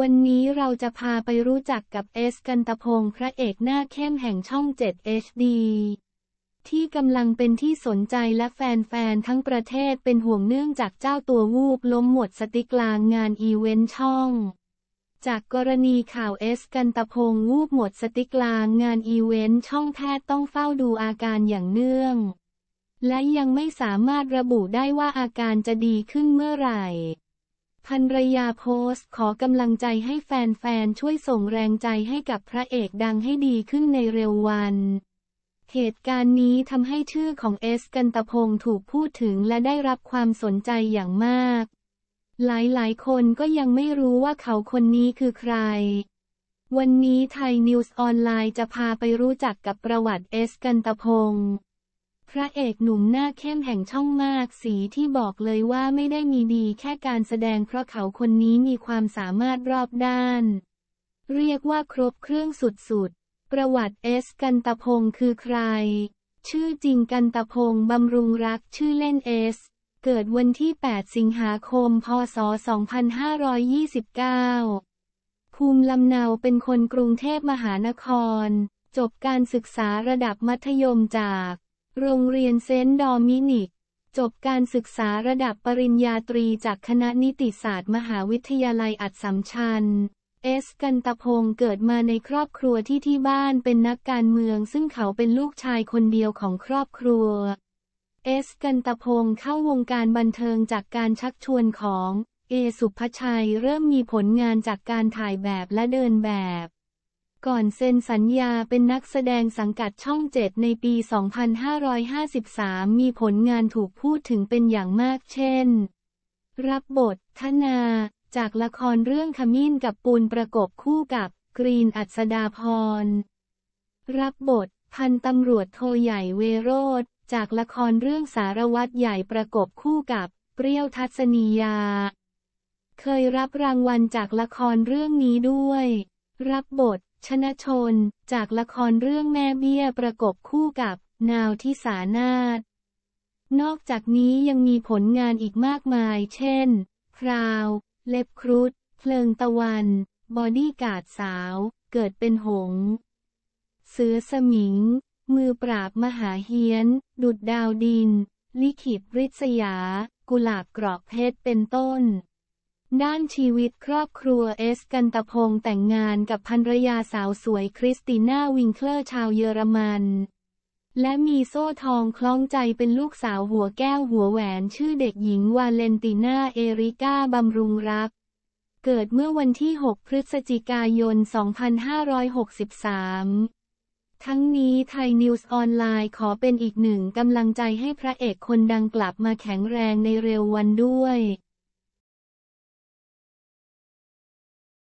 วันนี้เราจะพาไปรู้จักกับเอสกันตพงศ์พระเอกหน้าเข้มแห่งช่อง 7 HD ที่กำลังเป็นที่สนใจและแฟนๆ ทั้งประเทศเป็นห่วงเนื่องจากเจ้าตัววูบล้มหมดสติกลางงานอีเวนต์ช่อง จากกรณีข่าวเอสกันตพงศ์วูบหมดสติกลางงานอีเวนต์ช่องแพทย์ต้องเฝ้าดูอาการอย่างเนื่อง และยังไม่สามารถระบุได้ว่าอาการจะดีขึ้นเมื่อไหร่ภรรยาโพสต์ขอกำลังใจให้แฟนๆ ช่วยส่งแรงใจให้กับพระเอกดังให้ดีขึ้นในเร็ววัน เหตุการณ์นี้ทำให้ชื่อของเอสกันตพงถูกพูดถึงและได้รับความสนใจอย่างมาก หลายๆ คนก็ยังไม่รู้ว่าเขาคนนี้คือใคร วันนี้ไทยนิวส์ออนไลน์จะพาไปรู้จักกับประวัติเอสกันตพง์พระเอกหนุ่มหน้าเข้มแห่งช่องมากสีที่บอกเลยว่าไม่ได้มีดีแค่การแสดงเพราะเขาคนนี้มีความสามารถรอบด้าน เรียกว่าครบเครื่องสุดๆ ประวัติเอส กันตพงคือใคร ชื่อจริงกันตพงบำรุงรักชื่อเล่นเอส เกิดวันที่ 8 สิงหาคม พศ 2529 ภูมิลำเนาเป็นคนกรุงเทพมหานคร จบการศึกษาระดับมัธยมจากโรงเรียนเซนต์ดอมินิกจบการศึกษาระดับปริญญาตรีจากคณะนิติศาสตร์มหาวิทยาลัยอัดสัมชัญเอส กันตพงศ์เกิดมาในครอบครัวที่ที่บ้านเป็นนักการเมืองซึ่งเขาเป็นลูกชายคนเดียวของครอบครัว เอส กันตพงศ์เข้าวงการบันเทิงจากการชักชวนของ เอสุภชัยเริ่มมีผลงานจากการถ่ายแบบและเดินแบบก่อนเซ็นสัญญาเป็นนักแสดงสังกัดช่องเจ็ดในปี 2553 มีผลงานถูกพูดถึงเป็นอย่างมาก เช่น รับบทธนา จากละครเรื่องขมิ้นกับปูนประกบคู่กับ กรีนอัศดาพร รับบท พันตำรวจโทใหญ่เวโรธจากละครเรื่องสารวัตรใหญ่ประกบคู่กับ เปรี้ยวทัศนียาเคยรับรางวัลจากละครเรื่องนี้ด้วย รับบทชนชนจากละครเรื่องแม่เบี้ย ประกบคู่กับ นาวทิสานาตนอกจากนี้ยังมีผลงานอีกมากมาย เช่น คราว เล็บครุฑเพลิงตะวัน บอดี้การ์ดสาว เกิดเป็นหงเสือสมิง มือปราบมหาเฮียน ดุดดาวดิน ลิขิตริษยา กุหลาบกรอกเพชรเป็นต้นด้านชีวิตครอบครัวเอสกันตพงศ์แต่งงานกับภรรยาสาวสวยคริสติน่าวิงเคลอร์ชาวเยอรมัน และมีโซ่ทองคล้องใจเป็นลูกสาวหัวแก้วหัวแหวนชื่อเด็กหญิงวาเลนติน่าเอริก้าบำรุงรัก เกิดเมื่อวันที่ 6พฤศจิกายน 2563 ทั้งนี้ไทยนิวส์ออนไลน์ขอเป็นอีกหนึ่งกำลังใจให้พระเอกคนดังกลับมาแข็งแรงในเร็ววันด้วย